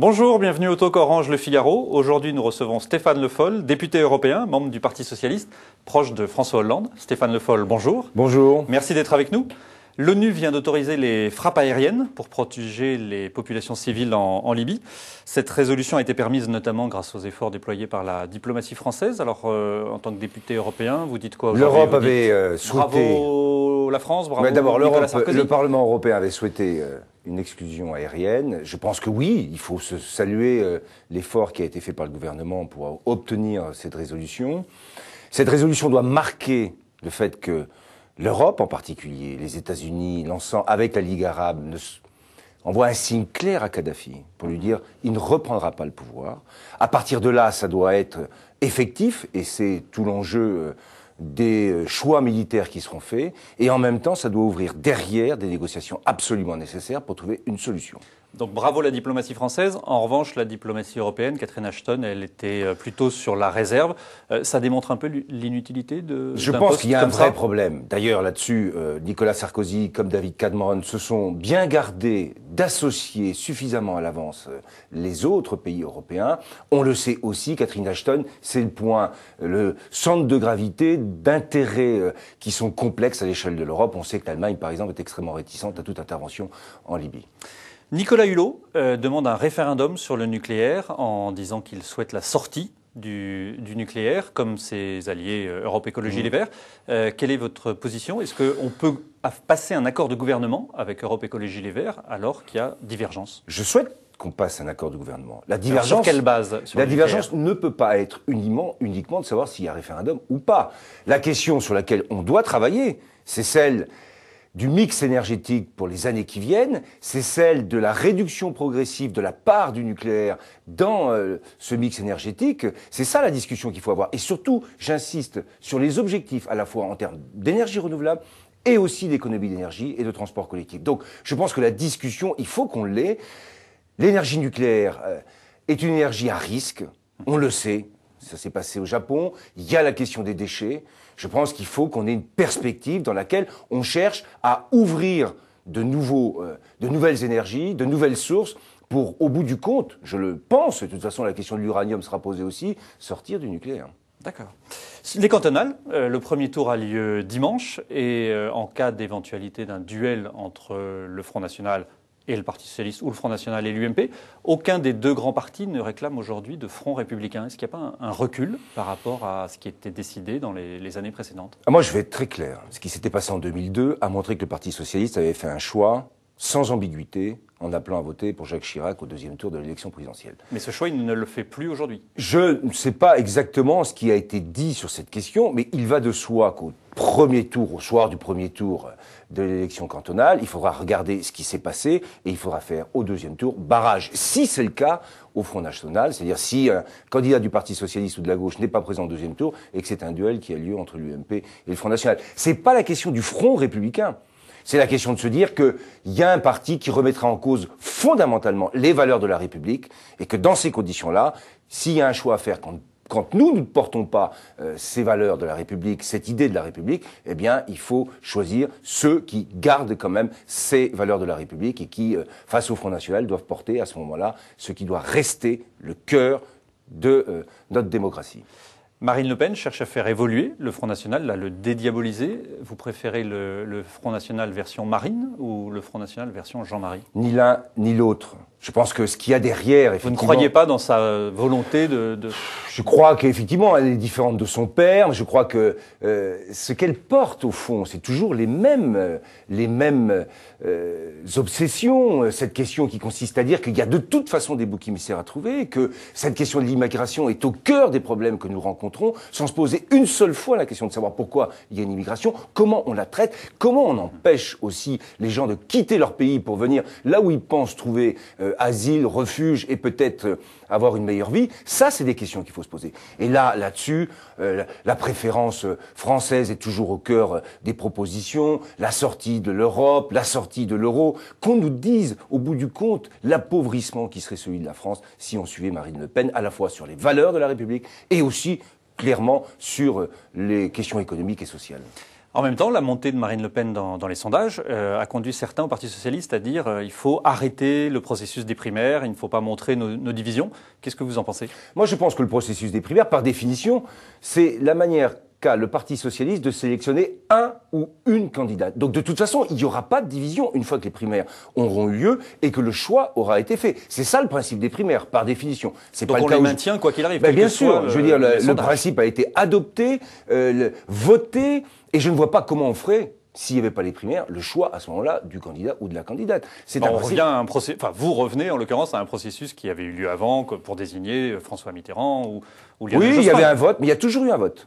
Bonjour, bienvenue au Talk Orange Le Figaro. Aujourd'hui, nous recevons Stéphane Le Foll, député européen, membre du Parti Socialiste, proche de François Hollande. Stéphane Le Foll, bonjour. Bonjour. Merci d'être avec nous. L'ONU vient d'autoriser les frappes aériennes pour protéger les populations civiles en, Libye. Cette résolution a été permise notamment grâce aux efforts déployés par la diplomatie française. Alors, euh, en tant que député européen, vous dites quoi L'Europe avait euh, souhaité. Bravo la France, bravo. d'abord, le Parlement européen avait souhaité. Euh, une exclusion aérienne. Je pense que oui, il faut saluer l'effort qui a été fait par le gouvernement pour obtenir cette résolution. Cette résolution doit marquer le fait que l'Europe en particulier, les États-Unis, l'ensemble, avec la Ligue arabe, envoient un signe clair à Kadhafi pour lui dire il ne reprendra pas le pouvoir. À partir de là, ça doit être effectif et c'est tout l'enjeu euh, des euh, choix militaires qui seront faits. Et en même temps, ça doit ouvrir derrière des négociations absolument nécessaires pour trouver une solution. Donc bravo la diplomatie française. En revanche, la diplomatie européenne, Catherine Ashton, elle était euh, plutôt sur la réserve. Euh, ça démontre un peu l'inutilité de. Je pense qu'il y a un vrai problème. D'ailleurs, là-dessus, euh, Nicolas Sarkozy comme David Cameron se sont bien gardés d'associer suffisamment à l'avance les autres pays européens. On le sait aussi, Catherine Ashton, c'est le point, le centre de gravité d'intérêts qui sont complexes à l'échelle de l'Europe. On sait que l'Allemagne, par exemple, est extrêmement réticente à toute intervention en Libye. Nicolas Hulot euh, demande un référendum sur le nucléaire en disant qu'il souhaite la sortie du, nucléaire, comme ses alliés euh, Europe Écologie mmh. Les Verts. Euh, quelle est votre position Est-ce qu'on peut passer un accord de gouvernement avec Europe Écologie Les Verts alors qu'il y a divergence Je souhaite qu'on passe un accord de gouvernement. La divergence, sur quelle base La divergence ne peut pas être uniquement, uniquement de savoir s'il y a référendum ou pas. La question sur laquelle on doit travailler, c'est celle du mix énergétique pour les années qui viennent, c'est celle de la réduction progressive de la part du nucléaire dans euh, ce mix énergétique. C'est ça la discussion qu'il faut avoir. Et surtout, j'insiste sur les objectifs à la fois en termes d'énergie renouvelable et aussi d'économie d'énergie et de transport collectif. Donc je pense que la discussion, il faut qu'on l'ait. L'énergie nucléaire euh, est une énergie à risque, on le sait, ça s'est passé au Japon. Il y a la question des déchets. Je pense qu'il faut qu'on ait une perspective dans laquelle on cherche à ouvrir de, nouveaux, euh, de nouvelles énergies, de nouvelles sources pour, au bout du compte, je le pense, de toute façon la question de l'uranium sera posée aussi, sortir du nucléaire. D'accord. Les cantonales, euh, le premier tour a lieu dimanche et euh, en cas d'éventualité d'un duel entre le Front National et le Parti socialiste ou le Front national et l'UMP, aucun des deux grands partis ne réclame aujourd'hui de front républicain. Est-ce qu'il n'y a pas un, recul par rapport à ce qui était décidé dans les, les années précédentes ah, Moi, je vais être très clair. Ce qui s'était passé en 2002 a montré que le Parti socialiste avait fait un choix sans ambiguïté en appelant à voter pour Jacques Chirac au deuxième tour de l'élection présidentielle. Mais ce choix, il ne le fait plus aujourd'hui. Je ne sais pas exactement ce qui a été dit sur cette question, mais il va de soi qu'au premier tour, au soir du premier tour de l'élection cantonale, il faudra regarder ce qui s'est passé et il faudra faire au deuxième tour barrage, si c'est le cas, au Front National, c'est-à-dire si un candidat du Parti Socialiste ou de la gauche n'est pas présent au deuxième tour et que c'est un duel qui a lieu entre l'UMP et le Front National. C'est pas la question du Front républicain. C'est la question de se dire qu'il y a un parti qui remettra en cause fondamentalement les valeurs de la République et que dans ces conditions-là, s'il y a un choix à faire quand, nous, ne portons pas euh, ces valeurs de la République, cette idée de la République, eh bien, il faut choisir ceux qui gardent quand même ces valeurs de la République et qui, euh, face au Front National, doivent porter à ce moment-là ce qui doit rester le cœur de euh, notre démocratie. Marine Le Pen cherche à faire évoluer le Front National, à le dédiaboliser. Vous préférez le, Front National version Marine ou le Front National version Jean-Marie Ni l'un ni l'autre. Je pense que ce qu'il y a derrière, effectivement... Vous ne croyez pas dans sa volonté de... Je crois qu'effectivement, elle est différente de son père. Je crois que euh, ce qu'elle porte, au fond, c'est toujours les mêmes, les mêmes euh, obsessions. Cette question qui consiste à dire qu'il y a de toute façon des boucs émissaires à trouver, que cette question de l'immigration est au cœur des problèmes que nous rencontrons sans se poser une seule fois la question de savoir pourquoi il y a une immigration, comment on la traite, comment on empêche aussi les gens de quitter leur pays pour venir là où ils pensent trouver euh, asile, refuge et peut-être euh, avoir une meilleure vie. Ça, c'est des questions qu'il faut se poser. Et là, là-dessus, euh, la préférence française est toujours au cœur des propositions, la sortie de l'Europe, la sortie de l'euro, qu'on nous dise au bout du compte l'appauvrissement qui serait celui de la France si on suivait Marine Le Pen à la fois sur les valeurs de la République et aussi clairement sur euh, les questions économiques et sociales. En même temps, la montée de Marine Le Pen dans, les sondages euh, a conduit certains au Parti socialiste à dire euh, il faut arrêter le processus des primaires, il ne faut pas montrer nos divisions. Qu'est-ce que vous en pensez Moi, je pense que le processus des primaires, par définition, c'est la manière qu'a le Parti socialiste de sélectionner un ou une candidate. Donc de toute façon, il n'y aura pas de division une fois que les primaires auront eu lieu et que le choix aura été fait. C'est ça le principe des primaires, par définition. C'est pas on le cas les maintient quoi qu'il arrive. Ben, bien sûr, je veux dire, euh, le, principe a été adopté, euh, voté, et je ne vois pas comment on ferait s'il n'y avait pas les primaires, le choix à ce moment-là du candidat ou de la candidate. C'est on revient un processus. Enfin, vous revenez en l'occurrence à un processus qui avait eu lieu avant pour désigner euh, François Mitterrand ou. ou oui, il y avait un vote, mais il y a toujours eu un vote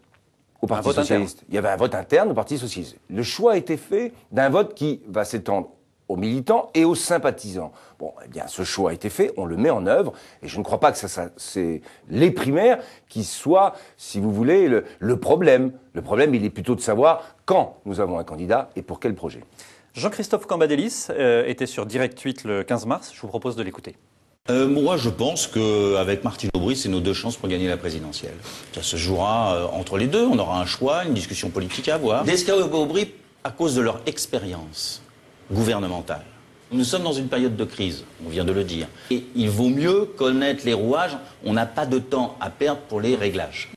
au Parti socialiste. Il y avait un vote interne au Parti socialiste. Le choix a été fait d'un vote qui va s'étendre aux militants et aux sympathisants. Bon, eh bien, ce choix a été fait, on le met en œuvre, et je ne crois pas que ça, ça c'est les primaires qui soient, si vous voulez, le, problème. Le problème, il est plutôt de savoir quand nous avons un candidat et pour quel projet. Jean-Christophe Cambadélis euh, était sur Direct 8 le 15 mars, je vous propose de l'écouter. Euh, moi, je pense qu'avec Martine Aubry, c'est nos deux chances pour gagner la présidentielle. Ça se jouera euh, entre les deux. On aura un choix, une discussion politique à avoir. Desca et Aubry, à cause de leur expérience gouvernementale. Nous sommes dans une période de crise, on vient de le dire. Et il vaut mieux connaître les rouages, on n'a pas de temps à perdre pour les réglages.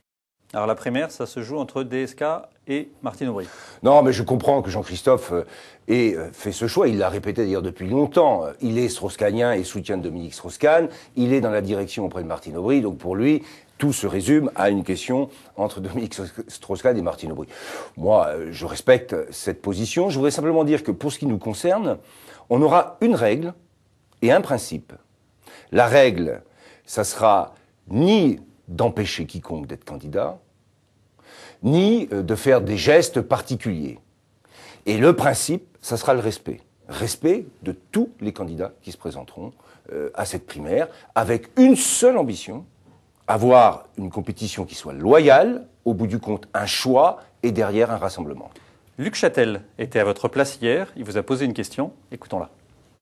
Alors la primaire, ça se joue entre DSK et Martine Aubry. Non, mais je comprends que Jean-Christophe euh, ait euh, fait ce choix. Il l'a répété d'ailleurs depuis longtemps. Euh, il est strauss et soutient Dominique Strauss-Kahn. Il est dans la direction auprès de Martine Aubry. Donc pour lui, tout se résume à une question entre Dominique Strauss-Kahn et Martine Aubry. Moi, je respecte cette position. Je voudrais simplement dire que pour ce qui nous concerne, on aura une règle et un principe. La règle, ça sera ni d'empêcher quiconque d'être candidat, ni euh, de faire des gestes particuliers. Et le principe, ça sera le respect. Respect de tous les candidats qui se présenteront euh, à cette primaire, avec une seule ambition, avoir une compétition qui soit loyale, au bout du compte un choix et derrière un rassemblement. Luc Châtel était à votre place hier, il vous a posé une question, écoutons-la.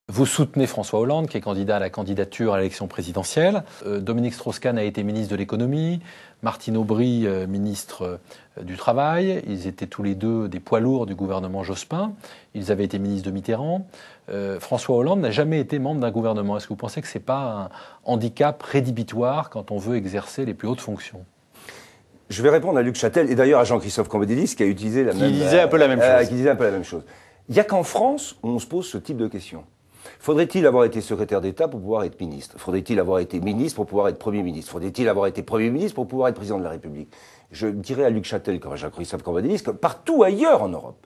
Vous soutenez François Hollande, qui est candidat à la candidature à l'élection présidentielle. Euh, Dominique Strauss-Kahn a été ministre de l'économie. Martine Aubry, euh, ministre euh, du Travail. Ils étaient tous les deux des poids lourds du gouvernement Jospin. Ils avaient été ministres de Mitterrand. François Hollande n'a jamais été membre d'un gouvernement. Est-ce que vous pensez que ce n'est pas un handicap rédhibitoire quand on veut exercer les plus hautes fonctions Je vais répondre à Luc Châtel et d'ailleurs à Jean-Christophe Cambodélis qui a utilisé la même, disait un la même chose. Qui disait un peu la même chose. Il n'y a qu'en France où on se pose ce type de questions. Faudrait-il avoir été secrétaire d'État pour pouvoir être ministre Faudrait-il avoir été ministre pour pouvoir être Premier ministre Faudrait-il avoir été Premier ministre pour pouvoir être président de la République Je dirais à Luc Châtel, comme à Jacques-Christophe Cambadélis, que partout ailleurs en Europe,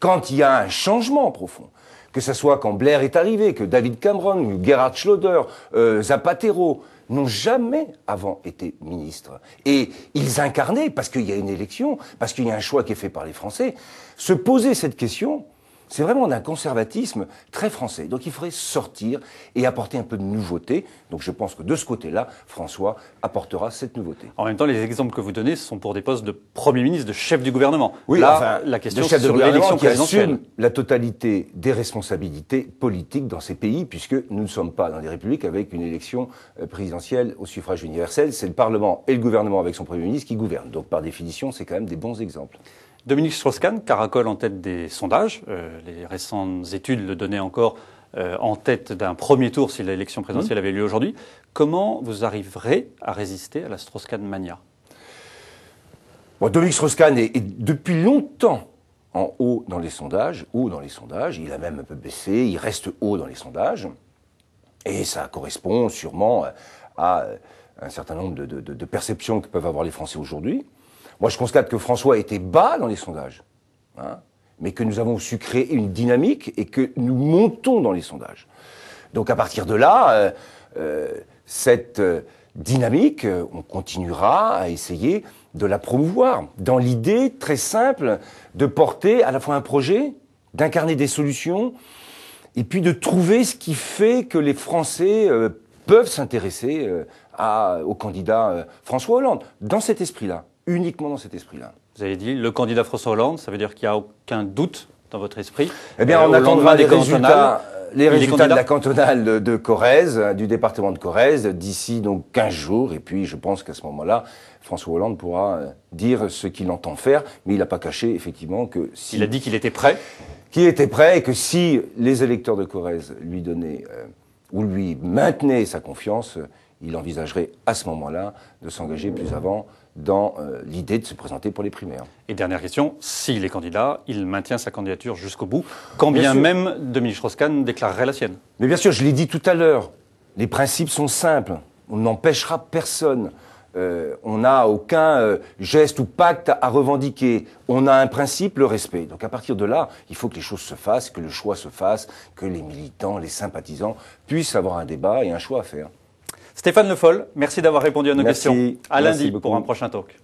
quand il y a un changement profond, que ce soit quand Blair est arrivé, que David Cameron, Gerhard Schröder, euh, Zapatero, n'ont jamais avant été ministres. Et ils incarnaient, parce qu'il y a une élection, parce qu'il y a un choix qui est fait par les Français, se poser cette question, c'est vraiment d'un conservatisme très français. Donc il faudrait sortir et apporter un peu de nouveauté. Donc je pense que de ce côté-là, François apportera cette nouveauté. En même temps, les exemples que vous donnez sont pour des postes de Premier ministre, de chef du gouvernement. Oui, enfin, la question de sur l'élection qui la totalité des responsabilités politiques dans ces pays, puisque nous ne sommes pas dans des républiques avec une élection euh, présidentielle au suffrage universel. C'est le Parlement et le gouvernement avec son Premier ministre qui gouvernent. Donc par définition, c'est quand même des bons exemples. Dominique Strauss-Kahn caracole en tête des sondages. Euh, les récentes études le donnaient encore euh, en tête d'un premier tour si l'élection présidentielle mmh. avait lieu aujourd'hui. Comment vous arriverez à résister à la Strauss-Kahn mania Dominique Strauss-Kahn est, depuis longtemps en haut dans les sondages, ou dans les sondages. Il a même un peu baissé, il reste haut dans les sondages. Et ça correspond sûrement à un certain nombre de perceptions que peuvent avoir les Français aujourd'hui. Moi, je constate que François était bas dans les sondages, hein, mais que nous avons su créer une dynamique et que nous montons dans les sondages. Donc, à partir de là, euh, euh, cette euh, dynamique, on continuera à essayer de la promouvoir, dans l'idée très simple de porter à la fois un projet, d'incarner des solutions, et puis de trouver ce qui fait que les Français peuvent s'intéresser au candidat François Hollande, dans cet esprit-là uniquement dans cet esprit-là. Vous avez dit le candidat François Hollande, ça veut dire qu'il n'y a aucun doute dans votre esprit. Eh bien, euh, on attendra les résultats, euh, les résultats de la cantonale de, Corrèze, euh, du département de Corrèze, d'ici donc 15 jours. Et puis, je pense qu'à ce moment-là, François Hollande pourra dire ce qu'il entend faire. Mais il n'a pas caché, effectivement, que s'il a dit qu'il était prêt. Qu'il était prêt et que si les électeurs de Corrèze lui donnaient ou lui maintenaient sa confiance, il envisagerait à ce moment-là de s'engager plus avant dans euh, l'idée de se présenter pour les primaires. Et dernière question, s'il est candidat, il maintient sa candidature jusqu'au bout, quand bien, même Dominique strauss déclarerait la sienne. Mais bien sûr, je l'ai dit tout à l'heure, les principes sont simples, on n'empêchera personne. Euh, on n'a aucun euh, geste ou pacte à revendiquer. On a un principe, le respect. Donc à partir de là, il faut que les choses se fassent, que le choix se fasse, que les militants, les sympathisants puissent avoir un débat et un choix à faire. Stéphane Le Foll, merci d'avoir répondu à nos questions. À lundi pour un prochain talk.